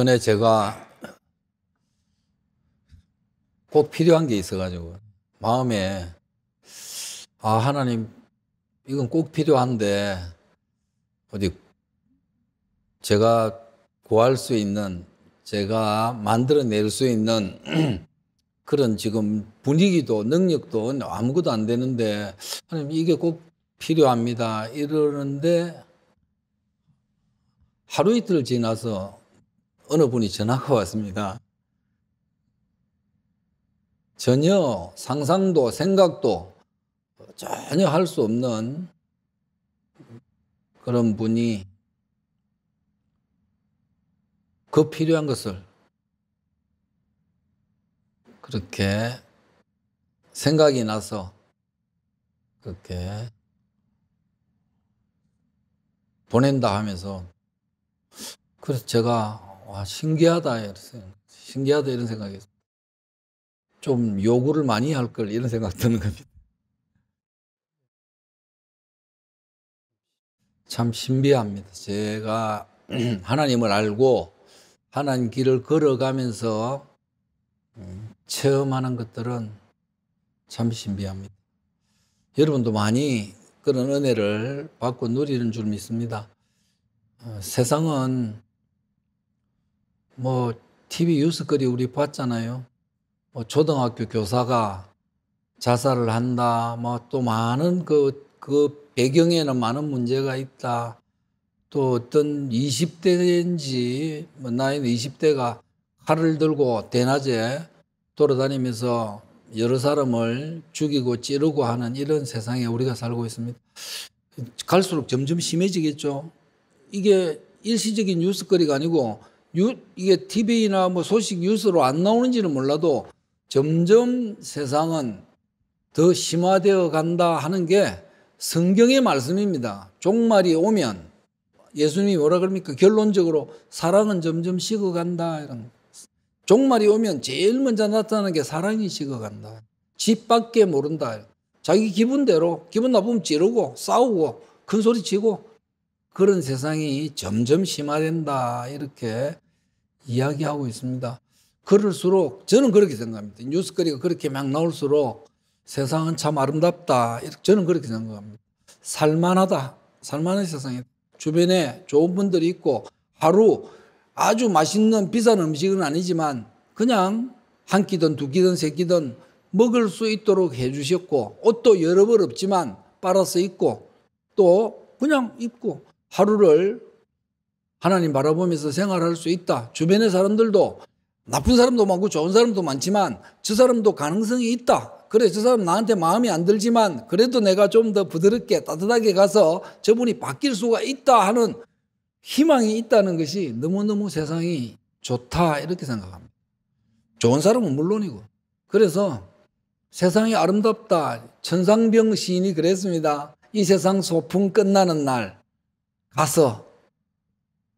최근에 제가 꼭 필요한 게 있어가지고 마음에 아 하나님 이건 꼭 필요한데 어디 제가 구할 수 있는 제가 만들어낼 수 있는 그런 지금 분위기도 능력도 아무것도 안 되는데 하나님 이게 꼭 필요합니다 이러는데 하루 이틀 지나서 어느 분이 전화가 왔습니다. 전혀 상상도 생각도 전혀 할 수 없는 그런 분이 그 필요한 것을 그렇게 생각이 나서 그렇게 보낸다 하면서 그래서 제가 와 신기하다 이랬어요. 신기하다 이런 생각이 좀 요구를 많이 할 걸 이런 생각 드는 겁니다. 참 신비합니다. 제가 하나님을 알고 하나님 길을 걸어가면서 음, 체험하는 것들은 참 신비합니다. 여러분도 많이 그런 은혜를 받고 누리는 줄 믿습니다. 어, 세상은 뭐 TV 뉴스거리 우리 봤잖아요. 뭐 초등학교 교사가 자살을 한다. 뭐 또 많은 그, 그 배경에는 많은 문제가 있다. 또 어떤 20대인지 뭐 나이는 20대가 칼을 들고 대낮에 돌아다니면서 여러 사람을 죽이고 찌르고 하는 이런 세상에 우리가 살고 있습니다. 갈수록 점점 심해지겠죠. 이게 일시적인 뉴스거리가 아니고 유, 이게 TV나 뭐 소식 뉴스로 안 나오는지는 몰라도 점점 세상은 더 심화되어 간다 하는 게 성경의 말씀입니다. 종말이 오면 예수님이 뭐라 그럽니까? 결론적으로 사랑은 점점 식어간다. 이런. 종말이 오면 제일 먼저 나타나는 게 사랑이 식어간다. 집밖에 모른다. 자기 기분대로 기분 나쁘면 찌르고 싸우고 큰 소리 치고 그런 세상이 점점 심화된다 이렇게 이야기하고 있습니다. 그럴수록 저는 그렇게 생각합니다. 뉴스거리가 그렇게 막 나올수록 세상은 참 아름답다. 저는 그렇게 생각합니다. 살만하다. 살만한 세상이 주변에 좋은 분들이 있고 하루 아주 맛있는 비싼 음식은 아니지만 그냥 한 끼든 두 끼든 세 끼든 먹을 수 있도록 해주셨고 옷도 여러 벌 없지만 빨아서 입고 또 그냥 입고 하루를 하나님 바라보면서 생활할 수 있다. 주변의 사람들도 나쁜 사람도 많고 좋은 사람도 많지만 저 사람도 가능성이 있다. 그래, 저 사람 나한테 마음이 안 들지만 그래도 내가 좀 더 부드럽게 따뜻하게 가서 저분이 바뀔 수가 있다 하는 희망이 있다는 것이 너무너무 세상이 좋다. 이렇게 생각합니다. 좋은 사람은 물론이고. 그래서 세상이 아름답다. 천상병 시인이 그랬습니다. 이 세상 소풍 끝나는 날. 가서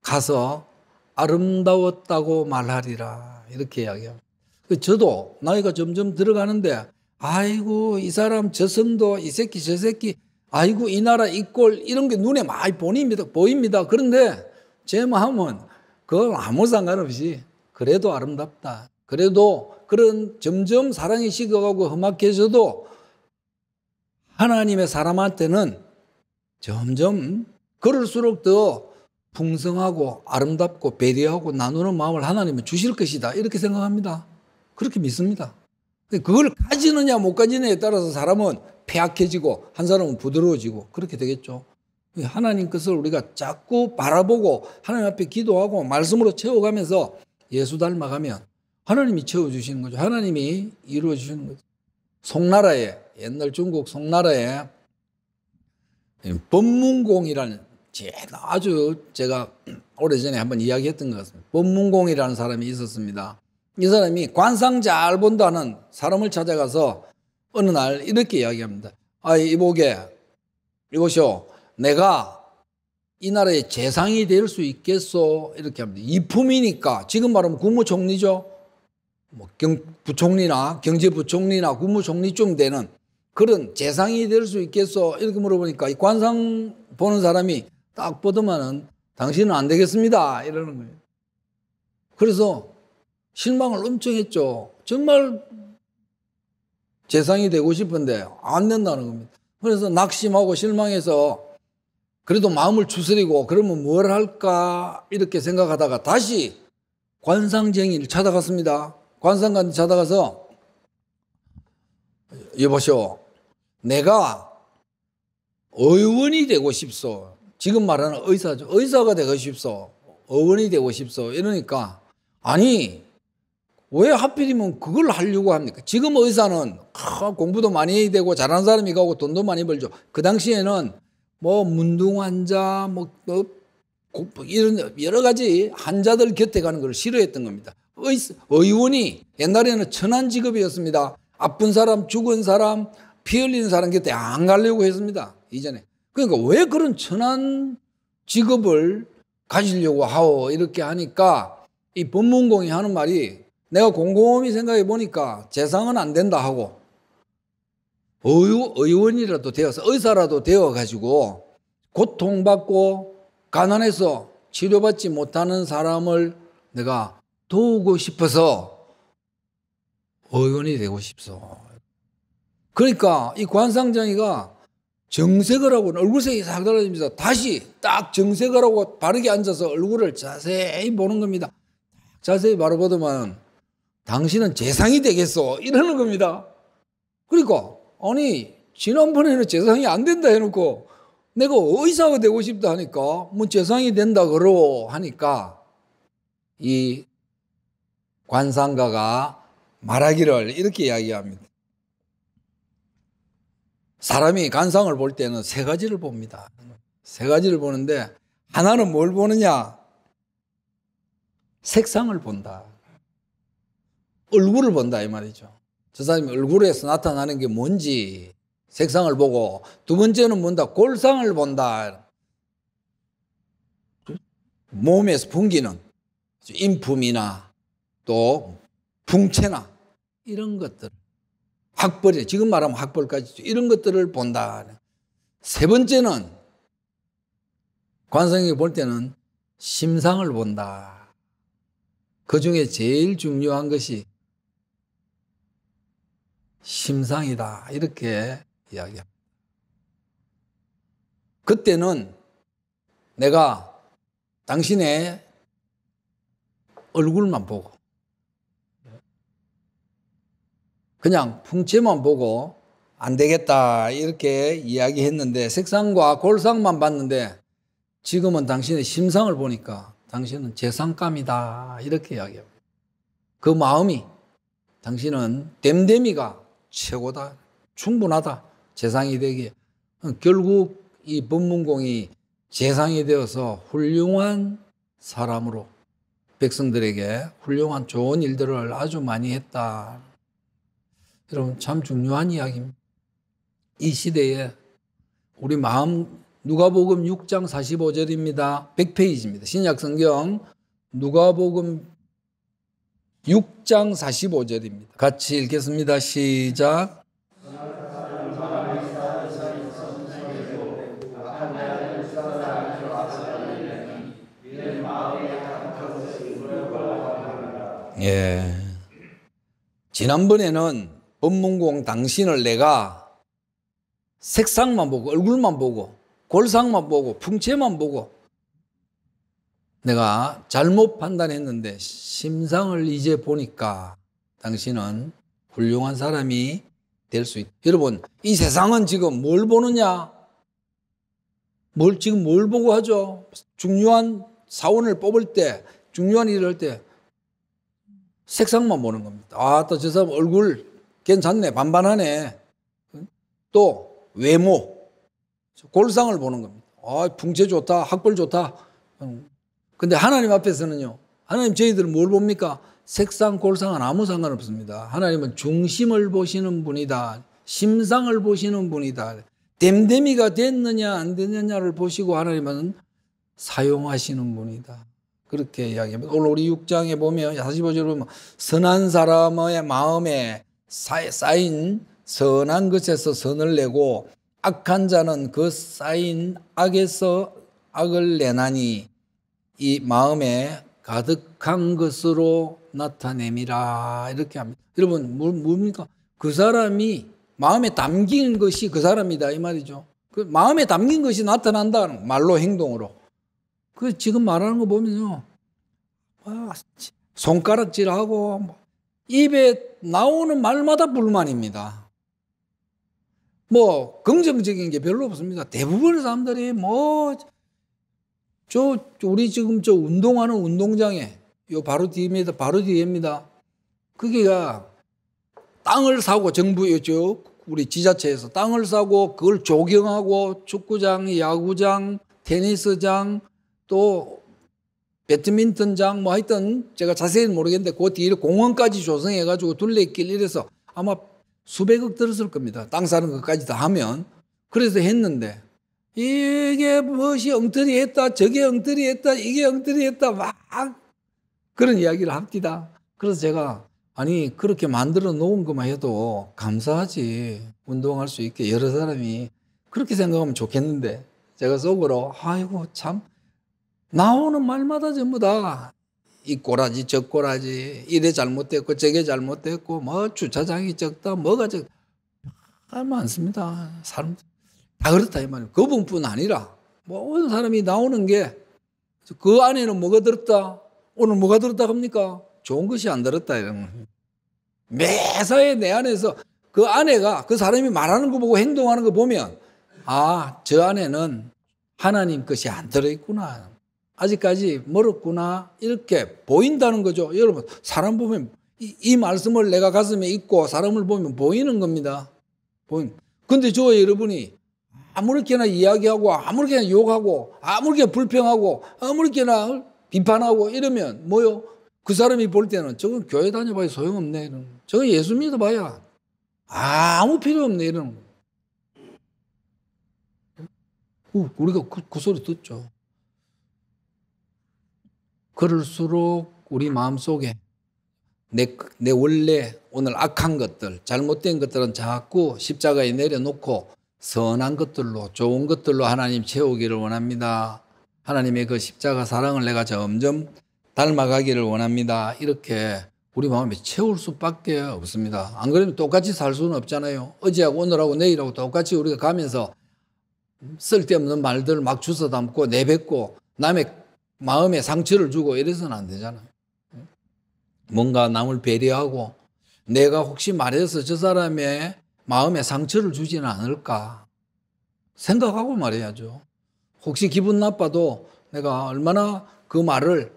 가서 아름다웠다고 말하리라 이렇게 이야기합니다. 그 저도 나이가 점점 들어가는데 아이고 이 사람 저 선도 이 새끼 저 새끼 아이고 이 나라 이 꼴 이런 게 눈에 많이 보입니다. 보입니다. 그런데 제 마음은 그건 아무 상관없이 그래도 아름답다. 그래도 그런 점점 사랑이 식어가고 험악해져도 하나님의 사람한테는 점점 그럴수록 더 풍성하고 아름답고 배려하고 나누는 마음을 하나님은 주실 것이다. 이렇게 생각합니다. 그렇게 믿습니다. 그걸 가지느냐 못 가지느냐에 따라서 사람은 폐악해지고 한 사람은 부드러워지고 그렇게 되겠죠. 하나님 것을 우리가 자꾸 바라보고 하나님 앞에 기도하고 말씀으로 채워가면서 예수 닮아가면 하나님이 채워주시는 거죠. 하나님이 이루어주시는 거죠. 송나라에 옛날 중국 송나라에 법문공이라는 제가 아주 제가 오래전에 한번 이야기했던 것은 법문공이라는 사람이 있었습니다. 이 사람이 관상 잘 본다는 사람을 찾아가서 어느 날 이렇게 이야기합니다. 아, 이보게, 이보시오. 내가 이 나라의 재상이 될 수 있겠소? 이렇게 합니다. 이품이니까 지금 말하면 국무총리죠. 뭐 경, 부총리나 경제부총리나 국무총리쯤 되는 그런 재상이 될 수 있겠소? 이렇게 물어보니까 이 관상 보는 사람이 딱 보더만은 당신은 안 되겠습니다. 이러는 거예요. 그래서 실망을 엄청 했죠. 정말 재상이 되고 싶은데 안 된다는 겁니다. 그래서 낙심하고 실망해서 그래도 마음을 추스리고 그러면 뭘 할까 이렇게 생각하다가 다시 관상쟁이를 찾아갔습니다. 관상관이 찾아가서 여보시오 내가 의원이 되고 싶소. 지금 말하는 의사죠. 의사가 되고 싶소. 어원이 되고 싶소. 이러니까 아니 왜 하필이면 그걸 하려고 합니까? 지금 의사는 아, 공부도 많이 되고 잘하는 사람이 가고 돈도 많이 벌죠. 그 당시에는 뭐 문둥 환자 뭐, 뭐 이런 여러 가지 환자들 곁에 가는 걸 싫어했던 겁니다. 의, 의원이 옛날에는 천한 직업이었습니다. 아픈 사람, 죽은 사람, 피 흘리는 사람 곁에 안 가려고 했습니다. 이전에 그러니까 왜 그런 천한 직업을 가지려고 하오 이렇게 하니까 이 법문공이 하는 말이 내가 곰곰이 생각해 보니까 재상은 안 된다 하고 의 의원이라도 되어서 의사라도 되어 가지고 고통받고 가난해서 치료받지 못하는 사람을 내가 도우고 싶어서 의원이 되고 싶소. 그러니까 이 관상장이가 정색을 하고 얼굴색이 싹 달라집니다. 다시 딱 정색을 하고 바르게 앉아서 얼굴을 자세히 보는 겁니다. 자세히 바라보더만 당신은 재상이 되겠어 이러는 겁니다. 그러니까 아니 지난번에는 재상이 안 된다 해놓고 내가 의사가 되고 싶다 하니까 뭐 재상이 된다 그러 고 하니까 이 관상가가 말하기를 이렇게 이야기합니다. 사람이 간상을 볼 때는 세 가지를 봅니다. 세 가지를 보는데 하나는 뭘 보느냐? 색상을 본다. 얼굴을 본다 이 말이죠. 저 사람이 얼굴에서 나타나는 게 뭔지 색상을 보고 두 번째는 뭔다 골상을 본다. 몸에서 풍기는 인품이나 또 풍채나 이런 것들 학벌이 지금 말하면 학벌까지 이런 것들을 본다. 세 번째는 관성이 볼 때는 심상을 본다. 그 중에 제일 중요한 것이 심상이다. 이렇게 이야기합니다. 그때는 내가 당신의 얼굴만 보고 그냥 풍채만 보고 안 되겠다 이렇게 이야기했는데 색상과 골상만 봤는데 지금은 당신의 심상을 보니까 당신은 재산감이다 이렇게 이야기해요. 그 마음이 당신은 댐댐이가 최고다 충분하다 재상이 되기 결국 이 법문공이 재상이 되어서 훌륭한 사람으로 백성들에게 훌륭한 좋은 일들을 아주 많이 했다. 여러분 참 중요한 이야기입니다. 이 시대에 우리 마음 누가복음 6장 45절입니다. 100페이지입니다. 신약 성경 누가복음 6장 45절입니다. 같이 읽겠습니다. 시작. 예. 지난번에는 법문공 당신을 내가 색상만 보고 얼굴만 보고 골상만 보고 풍채만 보고 내가 잘못 판단했는데 심상을 이제 보니까 당신은 훌륭한 사람이 될 수 있다. 여러분, 이 세상은 지금 뭘 보느냐? 뭘 지금 뭘 보고 하죠? 중요한 사원을 뽑을 때, 중요한 일을 할 때 색상만 보는 겁니다. 아, 또 저 사람 얼굴 괜찮네. 반반하네. 또 외모. 골상을 보는 겁니다. 아, 풍채 좋다. 학벌 좋다. 근데 하나님 앞에서는요. 하나님 저희들 뭘 봅니까? 색상, 골상은 아무 상관없습니다. 하나님은 중심을 보시는 분이다. 심상을 보시는 분이다. 댐댐이가 됐느냐 안 됐느냐를 보시고 하나님은 사용하시는 분이다. 그렇게 이야기합니다. 오늘 우리 6장에 보면 45절에 보면 선한 사람의 마음에 쌓인 선한 것에서 선을 내고 악한 자는 그 쌓인 악에서 악을 내나니 이 마음에 가득한 것으로 나타내미라 이렇게 합니다. 여러분 뭐, 뭡니까? 그 사람이 마음에 담긴 것이 그 사람이다 이 말이죠. 그 마음에 담긴 것이 나타난다 말로 행동으로. 그 지금 말하는 거 보면요, 손가락질하고 입에 나오는 말마다 불만입니다. 뭐 긍정적인 게 별로 없습니다. 대부분의 사람들이 뭐저 우리 지금 저 운동하는 운동장에 요 바로 뒤입니다. 바로 뒤입니다. 그게가 땅을 사고 정부였죠. 우리 지자체에서 땅을 사고 그걸 조경하고 축구장, 야구장, 테니스장 또 배트민턴장 뭐 하여튼 제가 자세히 는 모르겠는데 그 뒤에 공원까지 조성해가지고 둘레길 이래서 아마 수백억 들었을 겁니다. 땅 사는 것까지 다 하면. 그래서 했는데 이게 무엇이 엉터리 했다 저게 엉터리 했다 이게 엉터리 했다 막 그런 이야기를 합디다. 그래서 제가 아니 그렇게 만들어 놓은 것만 해도 감사하지 운동할 수 있게 여러 사람이 그렇게 생각하면 좋겠는데 제가 속으로 아이고 참 나오는 말마다 전부 다 이 꼬라지 저 꼬라지 이래 잘못됐고 저게 잘못됐고 뭐 주차장이 적다 뭐가 적다 많습니다. 사람 다 그렇다 이 말이에요. 그분뿐 아니라 모든 사람이 나오는 게 그 안에는 뭐가 들었다 오늘 뭐가 들었다 합니까? 좋은 것이 안 들었다 이런 거. 매사에 내 안에서 그 아내가 그 사람이 말하는 거 보고 행동하는 거 보면 아, 저 안에는 하나님 것이 안 들어있구나. 아직까지 멀었구나 이렇게 보인다는 거죠. 여러분 사람 보면 이, 이 말씀을 내가 가슴에 있고 사람을 보면 보이는 겁니다. 보인. 근데 저 여러분이 아무렇게나 이야기하고 아무렇게나 욕하고 아무렇게 불평하고 아무렇게나 비판하고 이러면 뭐요? 그 사람이 볼 때는 저건 교회 다녀봐야 소용없네 이런. 저건 예수 믿어봐야 아무 필요 없네 이런. 우리가 그, 그 소리 듣죠. 그럴수록 우리 마음속에 내, 내 원래 오늘 악한 것들, 잘못된 것들은 자꾸 십자가에 내려놓고 선한 것들로, 좋은 것들로 하나님 채우기를 원합니다. 하나님의 그 십자가 사랑을 내가 점점 닮아가기를 원합니다. 이렇게 우리 마음에 채울 수밖에 없습니다. 안 그러면 똑같이 살 수는 없잖아요. 어제하고 오늘하고 내일하고 똑같이 우리가 가면서 쓸데없는 말들을 막 주워 담고 내뱉고 남의 마음에 상처를 주고 이래서는 안 되잖아. 뭔가 남을 배려하고 내가 혹시 말해서 저 사람의 마음에 상처를 주지는 않을까 생각하고 말해야죠. 혹시 기분 나빠도 내가 얼마나 그 말을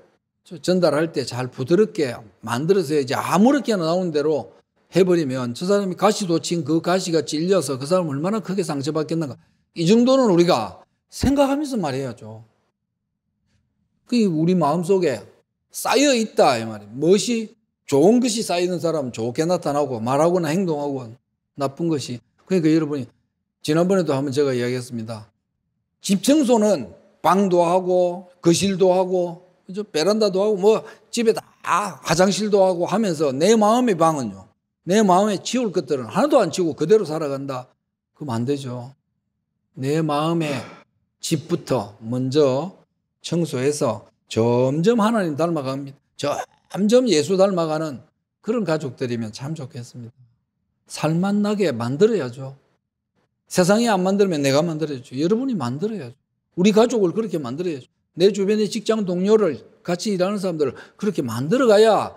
전달할 때 잘 부드럽게 만들어서 이제 아무렇게나 나온 대로 해버리면 저 사람이 가시도친 그 가시가 찔려서 그 사람 얼마나 크게 상처받겠는가. 이 정도는 우리가 생각하면서 말해야죠. 그게 우리 마음속에 쌓여 있다 이말이 무엇이 좋은 것이 쌓이는 사람 좋게 나타나고 말하거나 행동하고 나쁜 것이 그러니까 여러분이 지난번에도 한번 제가 이야기했습니다. 집 청소는 방도 하고 거실도 하고 그죠? 베란다도 하고 뭐 집에 다 화장실도 하고 하면서 내 마음의 방은요. 내 마음에 치울 것들은 하나도 안 치고 그대로 살아간다. 그럼 안 되죠. 내 마음의 집부터 먼저 청소해서 점점 하나님 닮아갑니다. 점점 예수 닮아가는 그런 가족들이면 참 좋겠습니다. 살맛나게 만들어야죠. 세상이 안 만들면 내가 만들어야죠. 여러분이 만들어야죠. 우리 가족을 그렇게 만들어야죠. 내 주변의 직장 동료를 같이 일하는 사람들을 그렇게 만들어가야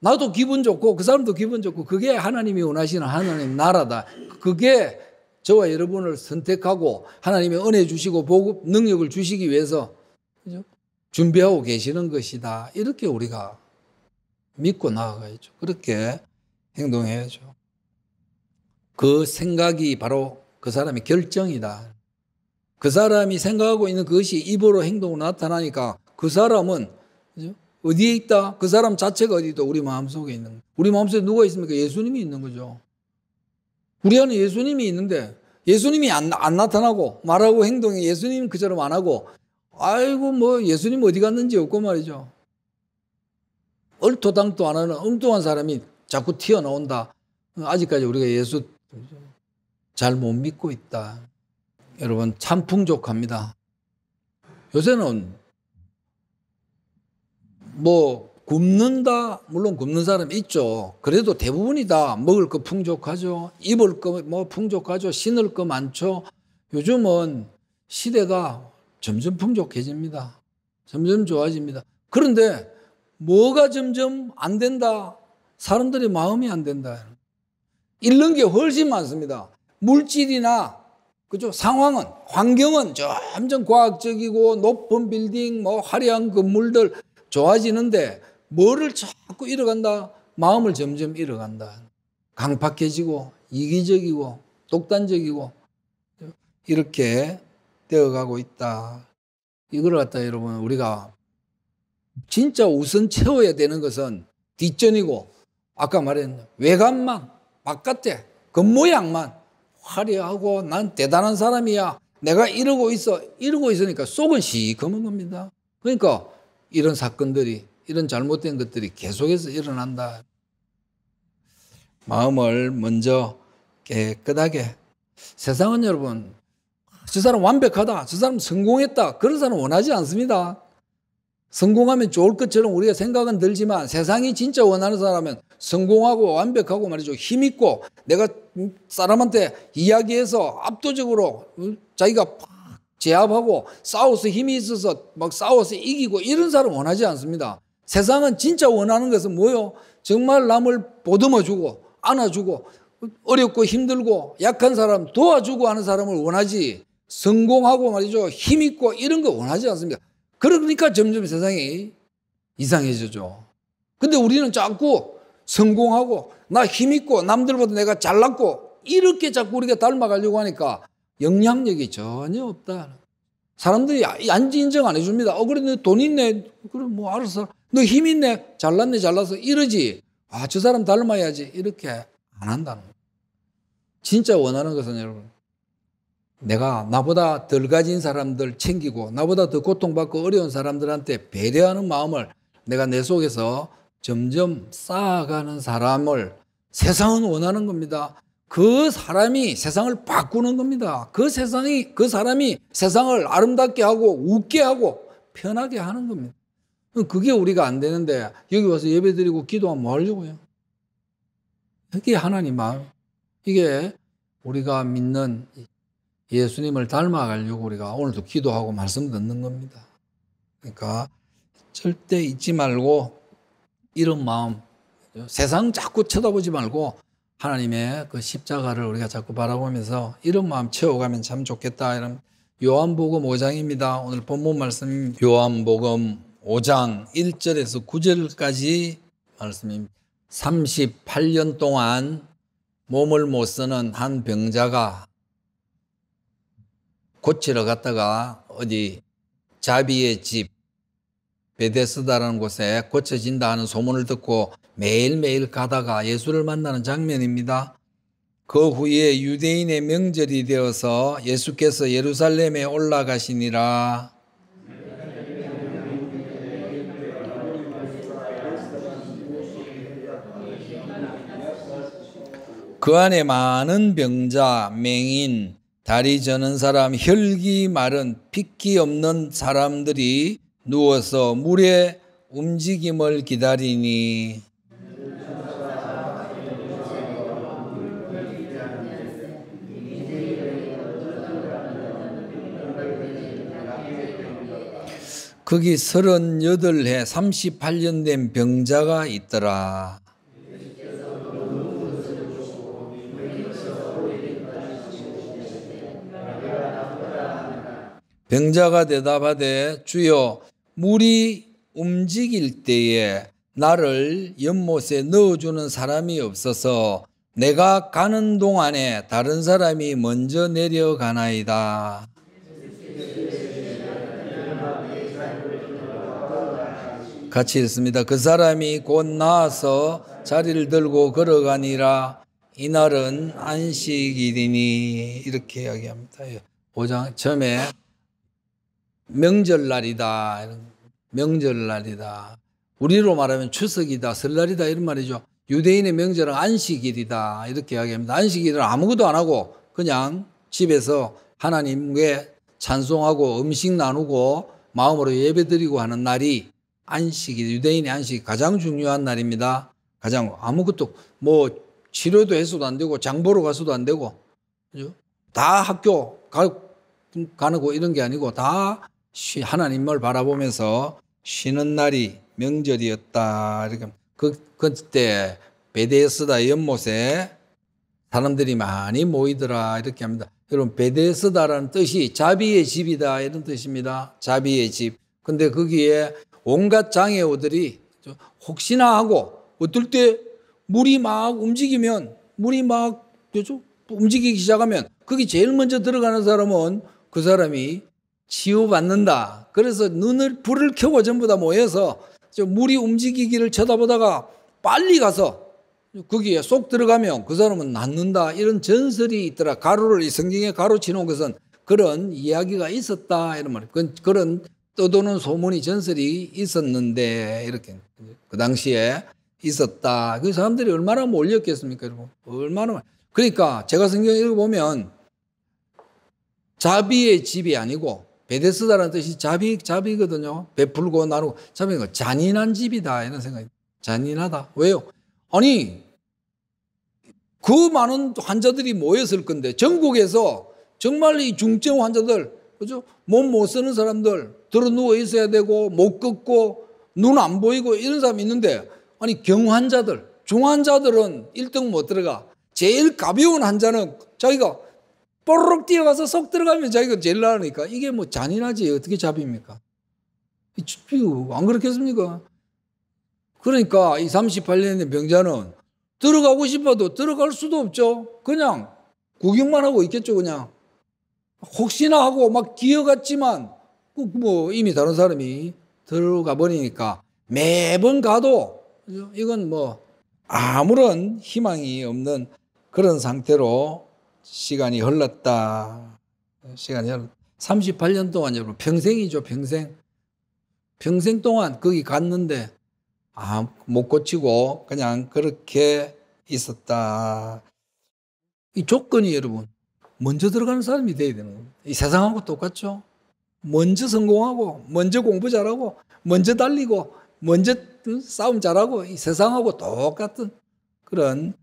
나도 기분 좋고 그 사람도 기분 좋고 그게 하나님이 원하시는 하나님 나라다. 그게 저와 여러분을 선택하고 하나님의 은혜 주시고 보급 능력을 주시기 위해서 그죠? 준비하고 계시는 것이다. 이렇게 우리가 믿고 나아가야죠. 그렇게 행동해야죠. 그 생각이 바로 그 사람의 결정이다. 그 사람이 생각하고 있는 그것이 입으로 행동으로 나타나니까 그 사람은 그죠? 어디에 있다? 그 사람 자체가 어디 있다? 우리 마음속에 있는 우리 마음속에 누가 있습니까? 예수님이 있는 거죠. 우리 안에 예수님이 있는데 예수님이 안, 안 나타나고 말하고 행동에 예수님 그처럼 안 하고 아이고 뭐 예수님 어디 갔는지 없고 말이죠. 얼토당토 안 하는 엉뚱한 사람이 자꾸 튀어나온다. 아직까지 우리가 예수 잘 못 믿고 있다. 여러분 참 풍족합니다. 요새는 뭐 굶는다 물론 굶는 사람 있죠. 그래도 대부분이 다 먹을 거 풍족하죠. 입을 거 뭐 풍족하죠. 신을 거 많죠. 요즘은 시대가 점점 풍족해집니다. 점점 좋아집니다. 그런데 뭐가 점점 안 된다? 사람들의 마음이 안 된다. 잃는 게 훨씬 많습니다. 물질이나 그죠? 상황은 환경은 점점 과학적이고 높은 빌딩 뭐 화려한 건물들 좋아지는데 뭐를 자꾸 잃어간다? 마음을 점점 잃어간다. 강팍해지고 이기적이고 독단적이고 이렇게 되어가고 있다. 이걸 갖다 여러분 우리가 진짜 우선 채워야 되는 것은 뒷전이고 아까 말한 외관만 바깥에 겉모양만 그 화려하고 난 대단한 사람이야. 내가 이러고 있어. 이러고 있으니까 속은 시커먼 겁니다. 그러니까 이런 사건들이 이런 잘못된 것들이 계속해서 일어난다. 마음을 먼저 깨끗하게 세상은 여러분 저 사람 완벽하다. 저 사람 성공했다. 그런 사람 원하지 않습니다. 성공하면 좋을 것처럼 우리가 생각은 들지만 세상이 진짜 원하는 사람은 성공하고 완벽하고 말이죠. 힘있고 내가 사람한테 이야기해서 압도적으로 음, 자기가 팍 제압하고 싸워서 힘이 있어서 막 싸워서 이기고 이런 사람 원하지 않습니다. 세상은 진짜 원하는 것은 뭐요? 정말 남을 보듬어주고 안아주고 어렵고 힘들고 약한 사람 도와주고 하는 사람을 원하지 성공하고 말이죠. 힘있고 이런 거 원하지 않습니다. 그러니까 점점 세상이 이상해지죠. 근데 우리는 자꾸 성공하고 나 힘있고 남들보다 내가 잘났고 이렇게 자꾸 우리가 닮아가려고 하니까 영향력이 전혀 없다. 사람들이 안지 정안 해줍니다. 어, 그래, 너돈 있네. 그럼 뭐 알아서. 너 힘 있네. 잘났네, 잘났어. 이러지. 아, 저 사람 닮아야지. 이렇게 안 한다는 거예요. 진짜 원하는 것은 여러분, 내가 나보다 덜 가진 사람들 챙기고 나보다 더 고통받고 어려운 사람들한테 배려하는 마음을 내가 내 속에서 점점 쌓아가는 사람을 세상은 원하는 겁니다. 그 사람이 세상을 바꾸는 겁니다. 그 세상이, 그 사람이 세상을 아름답게 하고 웃게 하고 편하게 하는 겁니다. 그게 우리가 안 되는데 여기 와서 예배 드리고 기도하면 뭐 하려고요? 이게 하나님 마음. 이게 우리가 믿는 예수님을 닮아가려고 우리가 오늘도 기도하고 말씀 듣는 겁니다. 그러니까 절대 잊지 말고 이런 마음 세상 자꾸 쳐다보지 말고 하나님의 그 십자가를 우리가 자꾸 바라보면서 이런 마음 채워가면 참 좋겠다. 이런 요한복음 5장입니다. 오늘 본문 말씀 요한복음 5장 1절에서 9절까지 말씀입니다. 38년 동안 몸을 못 쓰는 한 병자가 고치러 갔다가 어디 자비의 집 베데스다라는 곳에 고쳐진다 하는 소문을 듣고 매일매일 가다가 예수를 만나는 장면입니다. 그 후에 유대인의 명절이 되어서 예수께서 예루살렘에 올라가시니라. 그 안에 많은 병자, 맹인, 다리 저는 사람, 혈기 마른 핏기 없는 사람들이 누워서 물의 움직임을 기다리니 거기 38해 38년 된 병자가 있더라. 병자가 대답하되 주여 물이 움직일 때에 나를 연못에 넣어주는 사람이 없어서 내가 가는 동안에 다른 사람이 먼저 내려가나이다. 같이 했습니다. 그 사람이 곧 나와서 자리를 들고 걸어가니라 이날은 안식일이니 이렇게 이야기합니다. 5장 예. 처음에 명절날이다. 명절날이다. 우리로 말하면 추석이다, 설날이다 이런 말이죠. 유대인의 명절은 안식일이다 이렇게 이야기합니다. 안식일은 아무것도 안 하고 그냥 집에서 하나님께 찬송하고 음식 나누고 마음으로 예배드리고 하는 날이 안식일, 유대인의 안식 가장 중요한 날입니다. 가장 아무것도 뭐 치료도 해서도 안 되고 장보러 가서도 안 되고 다 학교 가, 가는 거 이런 게 아니고 다 쉬, 하나님을 바라보면서 쉬는 날이 명절이었다. 이렇게 그 그때 베데스다 연못에 사람들이 많이 모이더라 이렇게 합니다. 여러분 베데스다라는 뜻이 자비의 집이다 이런 뜻입니다. 자비의 집. 근데 거기에 온갖 장애우들이 혹시나 하고 어떨 때 물이 막 움직이면 물이 막 움직이기 시작하면 거기 제일 먼저 들어가는 사람은 그 사람이 치유받는다. 그래서 눈을 불을 켜고 전부 다 모여서 저 물이 움직이기를 쳐다보다가 빨리 가서 거기에 쏙 들어가면 그 사람은 낫는다. 이런 전설이 있더라. 가루를 성경에 가로치는 것은 그런 이야기가 있었다. 이런 말. 그런, 그런 떠도는 소문이 전설이 있었는데 이렇게 그 당시에 있었다. 그 사람들이 얼마나 몰렸겠습니까, 여러분? 얼마나 그러니까 제가 성경 읽어 보면 자비의 집이 아니고 베데스다라는 뜻이 자비, 자비거든요. 베풀고 나누고, 자비는 그 잔인한 집이다. 이런 생각이. 잔인하다. 왜요? 아니, 그 많은 환자들이 모였을 건데, 전국에서 정말 이 중증 환자들, 그죠? 몸 못 쓰는 사람들, 들어 누워 있어야 되고, 못 걷고, 눈 안 보이고, 이런 사람 있는데, 아니, 경환자들, 중환자들은 1등 못 들어가. 제일 가벼운 환자는 자기가 뽀록 뛰어가서 쏙 들어가면 자기가 제일 나으니까 이게 뭐 잔인하지 어떻게 잡입니까안 그렇겠습니까? 그러니까 이 38년의 병자는 들어가고 싶어도 들어갈 수도 없죠. 그냥 구경만 하고 있겠죠, 그냥. 혹시나 하고 막 기어갔지만 뭐 이미 다른 사람이 들어가 버리니까 매번 가도 이건 뭐 아무런 희망이 없는 그런 상태로 시간이 흘렀다. 시간이 흘렀다. 38년 동안 여러분 평생이죠 평생. 평생 동안 거기 갔는데 아, 못 고치고 그냥 그렇게 있었다. 이 조건이 여러분 먼저 들어가는 사람이 돼야 되는 거예요. 이 세상하고 똑같죠. 먼저 성공하고 먼저 공부 잘하고 먼저 달리고 먼저 싸움 잘하고 이 세상하고 똑같은 그런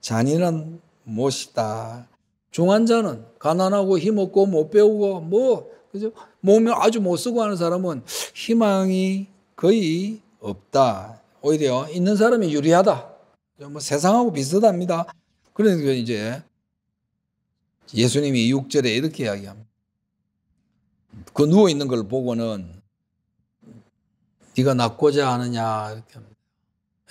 잔인한 못이다. 중환자는 가난하고 힘없고 못 배우고 뭐 그죠? 몸을 아주 못 쓰고 하는 사람은 희망이 거의 없다. 오히려 있는 사람이 유리하다. 뭐 세상하고 비슷합니다. 그러니까 이제 예수님이 6절에 이렇게 이야기합니다. 그 누워 있는 걸 보고는 네가 낫고자 하느냐 이렇게 합니다.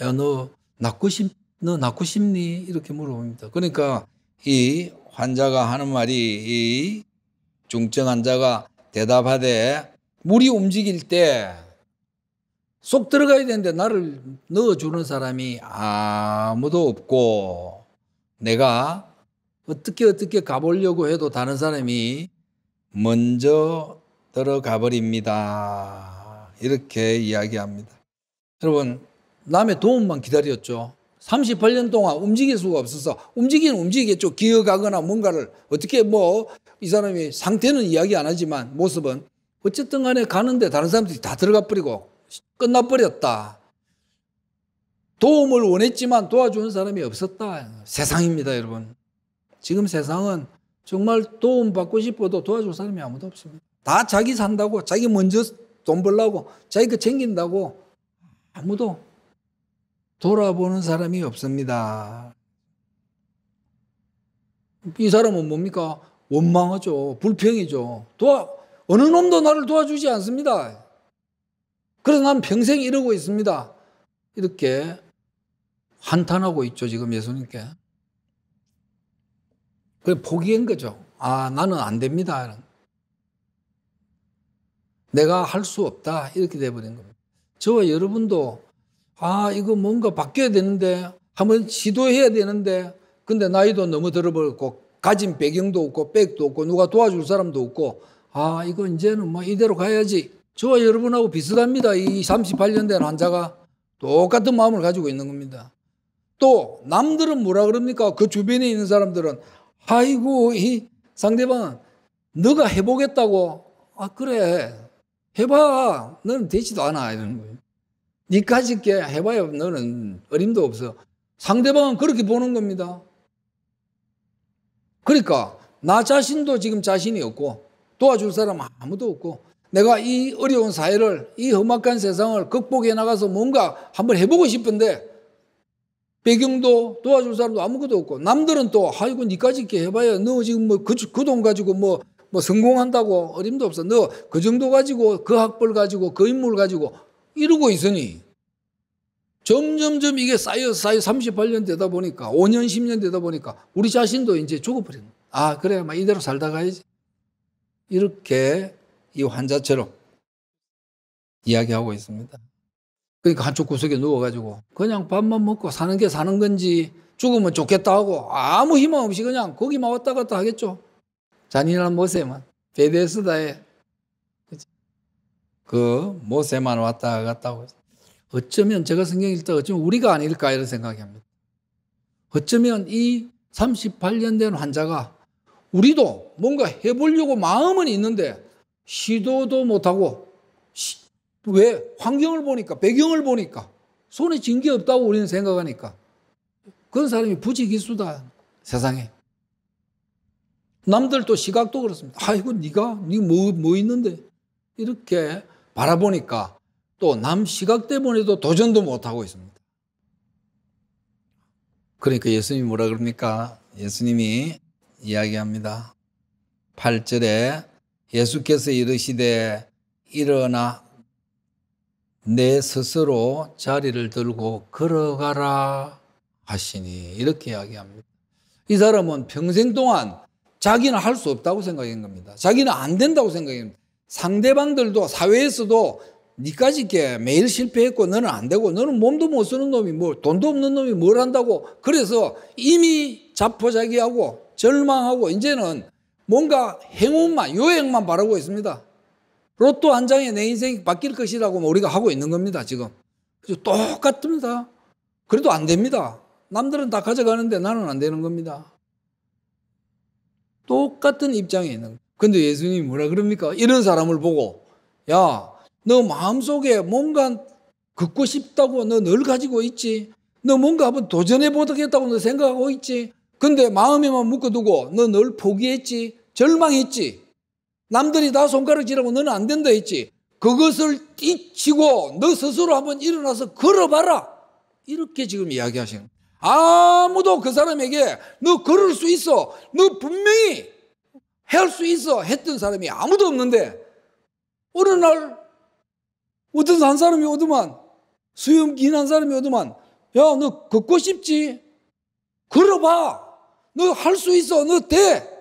야, 너 낫고 싶, 너 낫고 싶니? 이렇게 물어봅니다. 그러니까 이 환자가 하는 말이 이 중증 환자가 대답하되 물이 움직일 때 쏙 들어가야 되는데 나를 넣어주는 사람이 아무도 없고 내가 어떻게 어떻게 가보려고 해도 다른 사람이 먼저 들어가 버립니다. 이렇게 이야기합니다. 여러분 남의 도움만 기다렸죠. 38년 동안 움직일 수가 없어서 움직이는 움직이겠죠. 기어가거나 뭔가를 어떻게 뭐 이 사람이 상태는 이야기 안 하지만 모습은 어쨌든 간에 가는데 다른 사람들이 다 들어가 버리고 끝나버렸다. 도움을 원했지만 도와주는 사람이 없었다. 세상입니다, 여러분. 지금 세상은 정말 도움 받고 싶어도 도와줄 사람이 아무도 없습니다. 다 자기 산다고, 자기 먼저 돈 벌라고, 자기가 챙긴다고 아무도 돌아보는 사람이 없습니다. 이 사람은 뭡니까? 원망하죠. 불평이죠. 도와, 어느 놈도 나를 도와주지 않습니다. 그래서 난 평생 이러고 있습니다. 이렇게 한탄하고 있죠, 지금 예수님께. 그 포기한 거죠. 아, 나는 안 됩니다. 내가 할 수 없다. 이렇게 돼버린 겁니다. 저와 여러분도 아, 이거 뭔가 바뀌어야 되는데, 한번 시도해야 되는데, 근데 나이도 너무 들어버렸고, 가진 배경도 없고, 백도 없고, 누가 도와줄 사람도 없고, 아, 이거 이제는 뭐 이대로 가야지. 저와 여러분하고 비슷합니다. 이 38년 된 환자가 똑같은 마음을 가지고 있는 겁니다. 또, 남들은 뭐라 그럽니까? 그 주변에 있는 사람들은, 아이고, 이 상대방은, 너가 해보겠다고? 아, 그래. 해봐. 너는 되지도 않아. 이러는 거예요. 니까지 게해봐요 너는 어림도 없어. 상대방은 그렇게 보는 겁니다. 그러니까 나 자신도 지금 자신이 없고 도와줄 사람 아무도 없고 내가 이 어려운 사회를 이 험악한 세상을 극복해 나가서 뭔가 한번 해보고 싶은데 배경도 도와줄 사람도 아무것도 없고 남들은 또 아이고 니까지 게해봐요너 지금 뭐 그돈 그, 그 가지고 뭐, 뭐 성공한다고 어림도 없어 너 그 정도 가지고 그 학벌 가지고 그 인물 가지고 이러고 있으니 점점점 이게 쌓여 쌓여 38년 되다 보니까 5년 10년 되다 보니까 우리 자신도 이제 죽어버리는 아 그래 막 이대로 살다 가야지 이렇게 이 환자처럼 이야기하고 있습니다. 그러니까 한쪽 구석에 누워가지고 그냥 밥만 먹고 사는 게 사는 건지 죽으면 좋겠다 하고 아무 희망 없이 그냥 거기만 왔다 갔다 하겠죠. 잔인한 모세만 베데스다에 그 모세만 왔다 갔다 하고 있어요. 어쩌면 제가 성경 읽다 어쩌면 우리가 아닐까 이런 생각이 합니다. 어쩌면 이 38년 된 환자가 우리도 뭔가 해보려고 마음은 있는데 시도도 못하고 시, 왜 환경을 보니까 배경을 보니까 손에 쥔게 없다고 우리는 생각하니까 그런 사람이 부지기수다 세상에 남들 또 시각도 그렇습니다. 아이고 네가 네 뭐뭐 뭐 있는데 이렇게 바라보니까 또 남 시각 때문에도 도전도 못하고 있습니다. 그러니까 예수님이 뭐라 그럽니까? 예수님이 이야기합니다. 8절에 예수께서 이르시되 일어나 내 스스로 자리를 들고 걸어가라 하시니 이렇게 이야기합니다. 이 사람은 평생 동안 자기는 할 수 없다고 생각한 겁니다. 자기는 안 된다고 생각합니다. 상대방들도 사회에서도 니까지 게 매일 실패했고 너는 안 되고 너는 몸도 못 쓰는 놈이 뭐 돈도 없는 놈이 뭘 한다고 그래서 이미 자포자기하고 절망하고 이제는 뭔가 행운만 요행만 바라고 있습니다. 로또 한 장에 내 인생이 바뀔 것이라고 뭐 우리가 하고 있는 겁니다 지금. 그래서 똑같습니다. 그래도 안 됩니다. 남들은 다 가져가는데 나는 안 되는 겁니다. 똑같은 입장에 있는 근데 예수님이 뭐라 그럽니까? 이런 사람을 보고, 야, 너 마음속에 뭔가 긋고 싶다고 너 늘 가지고 있지. 너 뭔가 한번 도전해 보겠다고 너 생각하고 있지. 근데 마음에만 묶어두고 너 늘 포기했지. 절망했지. 남들이 다 손가락질하고 너는 안 된다 했지. 그것을 잊히고 너 스스로 한번 일어나서 걸어봐라. 이렇게 지금 이야기하시는. 아무도 그 사람에게 너 걸을 수 있어. 너 분명히 할수 있어 했던 사람이 아무도 없는데 어느 날 어떤 한 사람이 오더만 수염 긴 한 사람이 오더만 야 너 걷고 싶지? 걸어봐 너 할 수 있어 너 돼!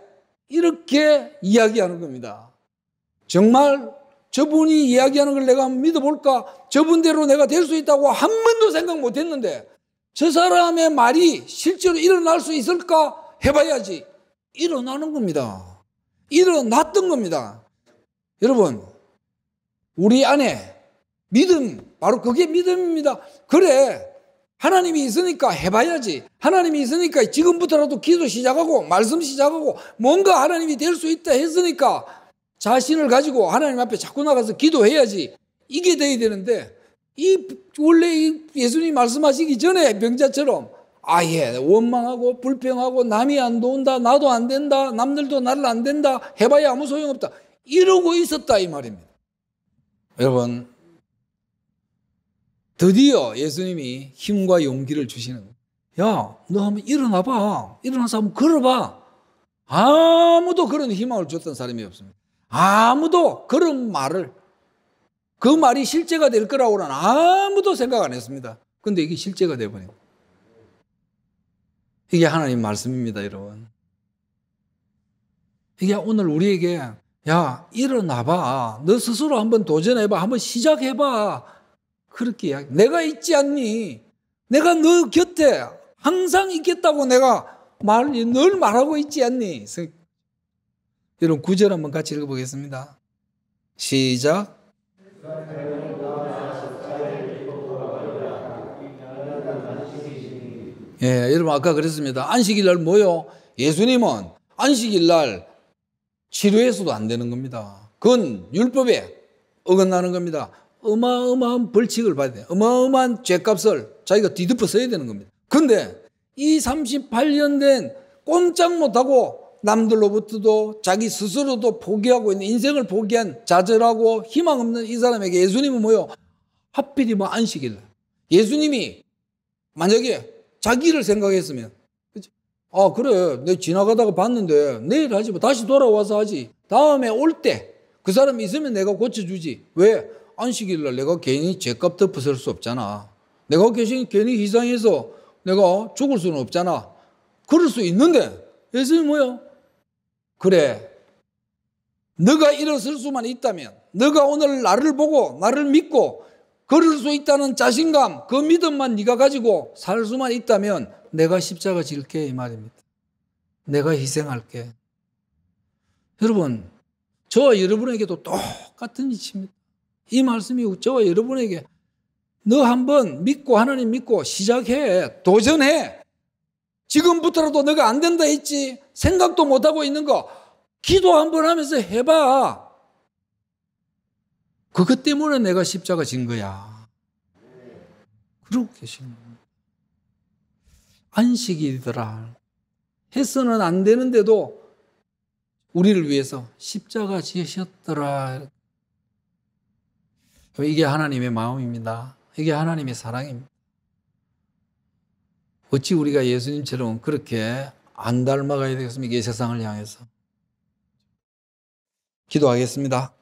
이렇게 이야기하는 겁니다. 정말 저분이 이야기하는 걸 내가 믿어볼까? 저분대로 내가 될 수 있다고 한 번도 생각 못 했는데 저 사람의 말이 실제로 일어날 수 있을까? 해봐야지. 일어나는 겁니다. 일어났던 겁니다. 여러분, 우리 안에 믿음, 바로 그게 믿음입니다. 그래, 하나님이 있으니까 해봐야지. 하나님이 있으니까 지금부터라도 기도 시작하고, 말씀 시작하고, 뭔가 하나님이 될 수 있다 했으니까 자신을 가지고 하나님 앞에 자꾸 나가서 기도해야지. 이게 돼야 되는데, 이, 원래 예수님 말씀하시기 전에 병자처럼 아예 원망하고 불평하고 남이 안 도운다, 나도 안 된다, 남들도 나를 안 된다, 해봐야 아무 소용없다. 이러고 있었다 이 말입니다. 여러분 드디어 예수님이 힘과 용기를 주시는 야, 너 한번 일어나 봐. 일어나서 한번 걸어 봐. 아무도 그런 희망을 줬던 사람이 없습니다. 아무도 그런 말을 그 말이 실제가 될 거라고는 아무도 생각 안 했습니다. 근데 이게 실제가 돼 버린 거예 이게 하나님 말씀입니다, 여러분. 이게 오늘 우리에게 야, 일어나봐. 너 스스로 한번 도전해봐. 한번 시작해봐. 그렇게 이야기. 내가 있지 않니? 내가 너 곁에 항상 있겠다고 내가 말, 늘 말하고 있지 않니? 여러분, 구절 한번 같이 읽어보겠습니다. 시작. 예, 여러분 아까 그랬습니다. 안식일 날 뭐요? 예수님은 안식일 날 치료해서도 안 되는 겁니다. 그건 율법에 어긋나는 겁니다. 어마어마한 벌칙을 받아야 돼요. 어마어마한 죄값을 자기가 뒤덮어 써야 되는 겁니다. 근데 이 38년 된 꼼짝 못하고 남들로부터도 자기 스스로도 포기하고 있는 인생을 포기한 좌절하고 희망 없는 이 사람에게 예수님은 뭐요? 하필이면 안식일. 예수님이 만약에 자기를 생각했으면. 그치? 아, 그래. 내 지나가다가 봤는데 내일 하지 뭐. 다시 돌아와서 하지. 다음에 올 때 그 사람 있으면 내가 고쳐주지. 왜? 안식일날 내가 괜히 죄값 덮어설 수 없잖아. 내가 괜히 희생해서 내가 죽을 수는 없잖아. 그럴 수 있는데 예수님 뭐야? 그래. 너가 일어설 수만 있다면, 너가 오늘 나를 보고, 나를 믿고, 그럴 수 있다는 자신감, 그 믿음만 네가 가지고 살 수만 있다면 내가 십자가 질게 이 말입니다. 내가 희생할게. 여러분, 저와 여러분에게도 똑같은 이치입니다. 이 말씀이 저와 여러분에게 너 한번 믿고 하나님 믿고 시작해 도전해 지금부터라도 너가 안 된다 했지 생각도 못하고 있는 거 기도 한번 하면서 해봐 그것 때문에 내가 십자가 진 거야. 그러고 계신 안식이더라. 해서는 안 되는데도 우리를 위해서 십자가 지으셨더라. 이게 하나님의 마음입니다. 이게 하나님의 사랑입니다. 어찌 우리가 예수님처럼 그렇게 안 닮아가야 되겠습니까? 이 세상을 향해서. 기도하겠습니다.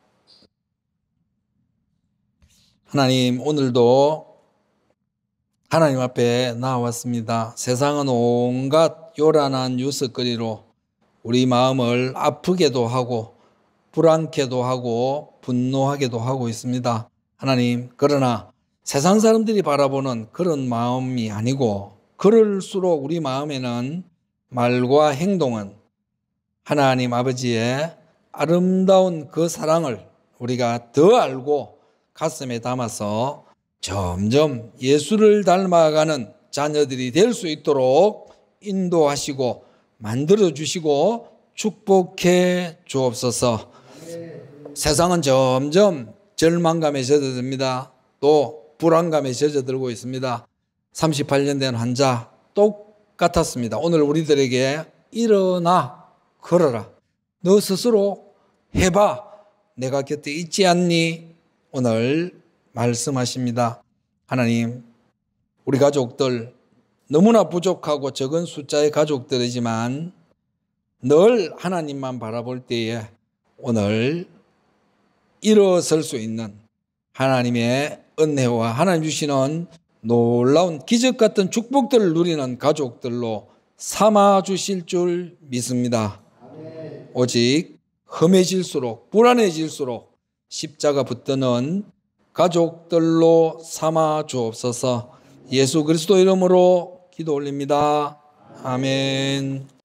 하나님, 오늘도 하나님 앞에 나왔습니다. 세상은 온갖 요란한 뉴스거리로 우리 마음을 아프게도 하고 불안케도 하고 분노하게도 하고 있습니다. 하나님, 그러나 세상 사람들이 바라보는 그런 마음이 아니고 그럴수록 우리 마음에는 말과 행동은 하나님 아버지의 아름다운 그 사랑을 우리가 더 알고 가슴에 담아서 점점 예수를 닮아가는 자녀들이 될 수 있도록 인도하시고 만들어 주시고 축복해 주옵소서. 세상은 점점 절망감에 젖어듭니다. 또 불안감에 젖어들고 있습니다. 38년 된 환자 똑같았습니다. 오늘 우리들에게 일어나 걸어라. 너 스스로 해봐. 내가 곁에 있지 않니? 오늘 말씀하십니다. 하나님, 우리 가족들 너무나 부족하고 적은 숫자의 가족들이지만 늘 하나님만 바라볼 때에 오늘 일어설 수 있는 하나님의 은혜와 하나님 주시는 놀라운 기적 같은 축복들을 누리는 가족들로 삼아 주실 줄 믿습니다. 오직 험해질수록 불안해질수록 십자가 붙드는 가족들로 삼아 주옵소서 예수 그리스도 이름으로 기도 올립니다. 아멘.